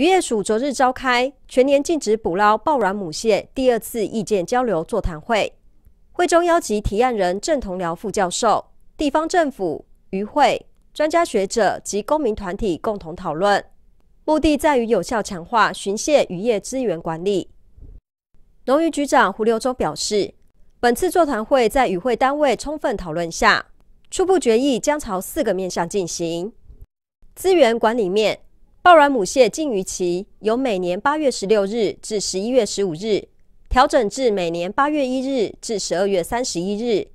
渔业署昨日召开全年禁止捕捞爆卵母蟹第二次意见交流座谈会，会中邀集提案人郑同辽副教授、地方政府、与会专家学者及公民团体共同讨论，目的在于有效强化巡蟹渔业资源管理。农渔局长胡留洲表示，本次座谈会在与会单位充分讨论下，初步决议将朝四个面向进行，资源管理面。抱卵母蟹禁渔期由每年八月十六日至十一月十五日，调整至每年八月一日至十二月三十一日，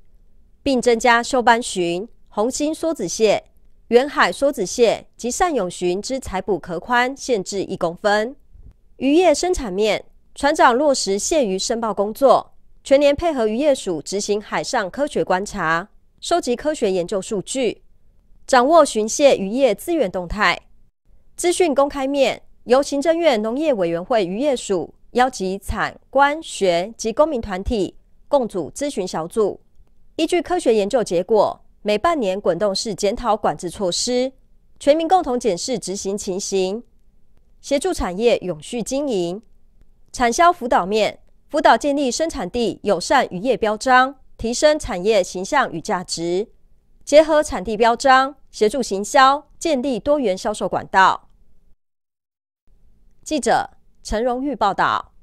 并增加秀斑鲟、红星梭子蟹、远海梭子蟹及善泳鲟之采捕壳宽限制一公分。渔业生产面，船长落实限鱼申报工作，全年配合渔业署执行海上科学观察，收集科学研究数据，掌握巡蟹渔业资源动态。资讯公开面由行政院农业委员会渔业署邀集产官学及公民团体共组咨询小组，依据科学研究结果，每半年滚动式检讨管制措施，全民共同检视执行情形，协助产业永续经营。产销辅导面辅导建立生产地友善渔业标章，提升产业形象与价值，结合产地标章协助行销，建立多元销售管道。记者陈荣玉报道。